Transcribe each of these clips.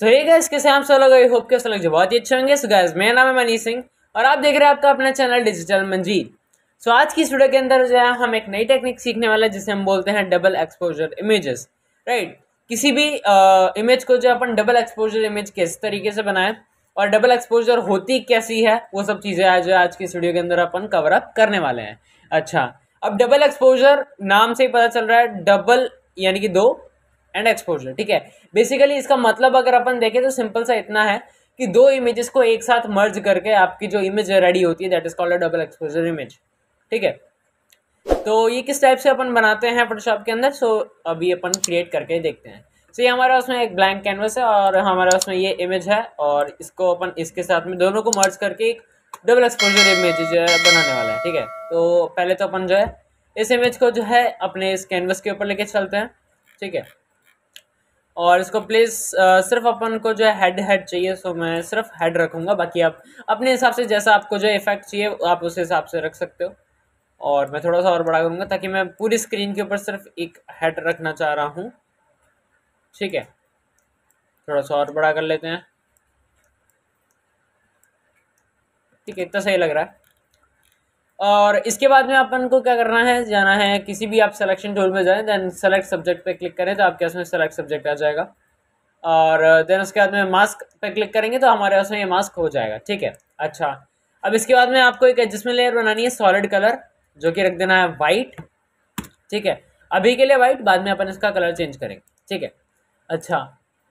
सो ये गैस कैसे हम सो लोग आई होप के सब लोग जो बहुत ही अच्छे होंगे सो गैस मेरा नाम है मनीष सिंह और आप देख रहे हैं आपका अपना channel digital Manjeet so so, आज की स्टूडियो के अंदर जो है हम एक नई टेक्निक सीखने वाले हैं जिसे हम बोलते हैं डबल एक्सपोजर इमेजेस राइट किसी भी इमेज को जो अपन डबल एक्सपोजर इमेज किस तरीके से बनाए और डबल एक्सपोजर होती कैसी है वो सब चीज़ें आज आज की स्टूडियो के अंदर अपन कवर अप करने वाले हैं अच्छा अब डबल एक्सपोजर नाम से ही पता चल रहा है डबल यानी कि दो एंड एक्सपोजर ठीक है बेसिकली इसका मतलब अगर अपन देखें तो सिंपल सा इतना है कि दो इमेजेस को एक साथ मर्ज करके आपकी जो इमेज रेडी होती है that is called a double exposure image ठीक है तो ये किस टाइप से अपन बनाते हैं फोटोशॉप के अंदर सो so, अभी अपन क्रिएट करके देखते हैं सो so, ये हमारा उसमें एक ब्लैंक कैनवस है और हमारा उसमें ये इमेज है और इसको अपन इसके साथ में दोनों को मर्ज करके एक डबल एक्सपोजर इमेज जो है बनाने वाला है ठीक है तो पहले तो अपन जो है इस इमेज को जो है अपने इस कैनवस के ऊपर लेके चलते हैं ठीक है और इसको प्लीज़ सिर्फ अपन को जो है हेड हेड चाहिए सो मैं सिर्फ हेड रखूँगा बाकी आप अपने हिसाब से जैसा आपको जो इफेक्ट चाहिए आप उस हिसाब से रख सकते हो और मैं थोड़ा सा और बड़ा करूँगा ताकि मैं पूरी स्क्रीन के ऊपर सिर्फ एक हेड रखना चाह रहा हूँ ठीक है थोड़ा सा और बड़ा कर लेते हैं ठीक है इतना सही लग रहा है और इसके बाद में अपन को क्या करना है जाना है किसी भी आप सिलेक्शन टूल में जाएं देन सेलेक्ट सब्जेक्ट पे क्लिक करें तो आपके उसमें सेलेक्ट सब्जेक्ट आ जाएगा और देन uh, उसके बाद में मास्क पे क्लिक करेंगे तो हमारे उसमें ये मास्क हो जाएगा ठीक है अच्छा अब इसके बाद में आपको एक एडजस्टमेंट लेयर बनानी है सॉलिड कलर जो कि रख देना है वाइट ठीक है अभी के लिए वाइट बाद में अपन इसका कलर चेंज करेंगे ठीक है अच्छा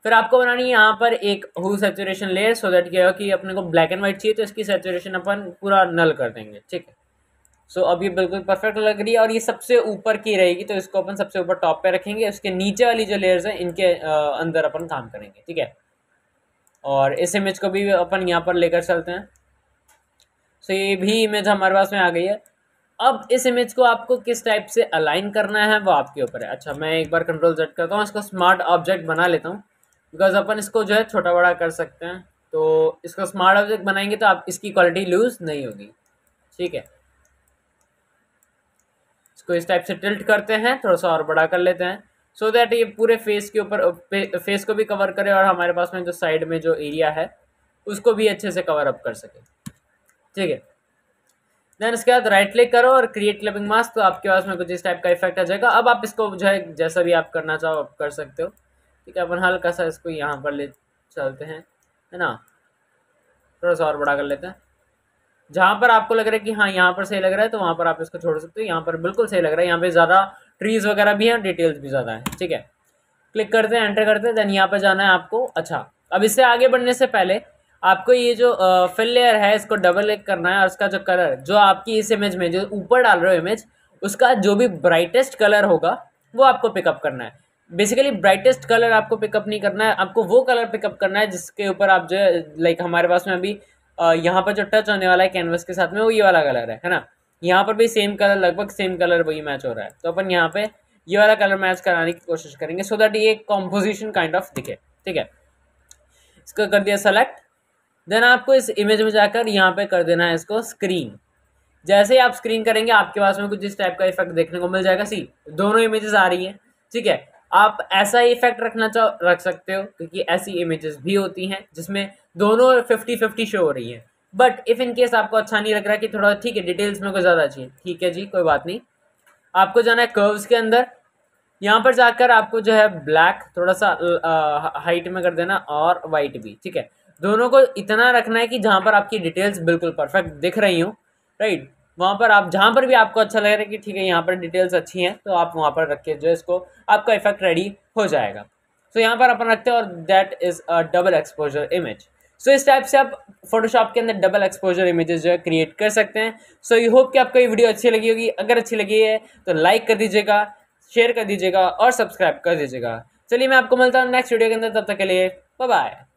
फिर आपको बनानी है यहाँ पर एक hue saturation layer so that क्या कि अपने को ब्लैक एंड वाइट चाहिए तो इसकी सेचुरेशन अपन पूरा नल कर देंगे ठीक है सो अब ये बिल्कुल परफेक्ट लग रही है और ये सबसे ऊपर की रहेगी तो इसको अपन सबसे ऊपर टॉप पे रखेंगे उसके नीचे वाली जो लेयर्स हैं इनके अंदर अपन काम करेंगे ठीक है और इस इमेज को भी अपन यहाँ पर लेकर चलते हैं सो ये भी इमेज हमारे पास में आ गई है अब इस इमेज को आपको किस टाइप से अलाइन करना है वो आपके ऊपर है अच्छा मैं एक बार कंट्रोल जेड करता हूँ इसको स्मार्ट ऑब्जेक्ट बना लेता हूँ बिकॉज अपन इसको जो है छोटा बड़ा कर सकते हैं तो इसको स्मार्ट ऑब्जेक्ट बनाएंगे तो आप इसकी क्वालिटी लूज़ नहीं होगी ठीक है इसको इस टाइप से टिल्ट करते हैं थोड़ा सा और बड़ा कर लेते हैं सो so दैट ये पूरे फेस के ऊपर फेस को भी कवर करे और हमारे पास में जो साइड में जो एरिया है उसको भी अच्छे से कवर अप कर सके ठीक है देन इसके बाद राइट क्लिक करो और क्रिएट क्लिपिंग मास्क तो आपके पास में कुछ इस टाइप का इफेक्ट आ जाएगा अब आप इसको जो है जैसा भी आप करना चाहो आप कर सकते हो ठीक है अपन हल्का सा इसको यहाँ पर ले चलते हैं है ना थोड़ा सा और बड़ा कर लेते हैं जहाँ पर आपको लग रहा है कि हाँ यहाँ पर सही लग रहा है तो वहाँ पर आप इसको छोड़ सकते हो यहाँ पर बिल्कुल सही लग रहा है यहाँ पे ज़्यादा ट्रीज़ वगैरह भी हैं डिटेल्स भी ज़्यादा है ठीक है क्लिक करते हैं एंटर करते हैं देन यहाँ पर जाना है आपको अच्छा अब इससे आगे बढ़ने से पहले आपको ये जो फिल लेयर है इसको डबल क्लिक करना है और इसका जो कलर जो आपकी इस इमेज में जो ऊपर डाल रहे हो इमेज उसका जो भी ब्राइटेस्ट कलर होगा वो आपको पिकअप करना है बेसिकली ब्राइटेस्ट कलर आपको पिकअप नहीं करना है आपको वो कलर पिकअप करना है जिसके ऊपर आप जो है लाइक हमारे पास में अभी यहाँ पर जो टच होने वाला है कैनवस के साथ में वो ये वाला कलर है है ना यहाँ पर भी सेम कलर लगभग सेम कलर वही मैच हो रहा है तो अपन यहाँ पे ये वाला कलर मैच कराने की कोशिश करेंगे सो दैट ये कॉम्पोजिशन काइंड ऑफ दिखे ठीक है इसको कर दिया सेलेक्ट देन आपको इस इमेज में जाकर यहाँ पे कर देना है इसको स्क्रीन जैसे ही आप स्क्रीन करेंगे आपके पास में कुछ इस टाइप का इफेक्ट देखने को मिल जाएगा सी दोनों इमेजेस आ रही हैं ठीक है आप ऐसा इफेक्ट रखना चाहो रख सकते हो क्योंकि ऐसी इमेजेस भी होती हैं जिसमें दोनों फिफ्टी फिफ्टी शो हो रही है बट इफ़ इन केस आपको अच्छा नहीं लग रहा कि थोड़ा ठीक है डिटेल्स में कोई ज़्यादा अच्छी है ठीक है जी कोई बात नहीं आपको जाना है कर्व्स के अंदर यहाँ पर जाकर आपको जो है ब्लैक थोड़ा सा हाइट में कर देना और वाइट भी ठीक है दोनों को इतना रखना है कि जहाँ पर आपकी डिटेल्स बिल्कुल परफेक्ट दिख रही हूँ राइट वहाँ पर आप जहाँ पर भी आपको अच्छा लग रहा है कि ठीक है यहाँ पर डिटेल्स अच्छी हैं तो आप वहाँ पर रख के जो है इसको आपका इफेक्ट रेडी हो जाएगा तो so, यहाँ पर अपन रखते हैं और that is a double exposure image so so, इस टाइप से आप फोटोशॉप के अंदर डबल एक्सपोजर इमेजेस जो है क्रिएट कर सकते हैं सो यू होप कि आपको ये वीडियो अच्छी लगी होगी अगर अच्छी लगी है तो लाइक कर दीजिएगा शेयर कर दीजिएगा और सब्सक्राइब कर दीजिएगा चलिए मैं आपको मिलता हूँ नेक्स्ट वीडियो के अंदर तब तक के लिए बाय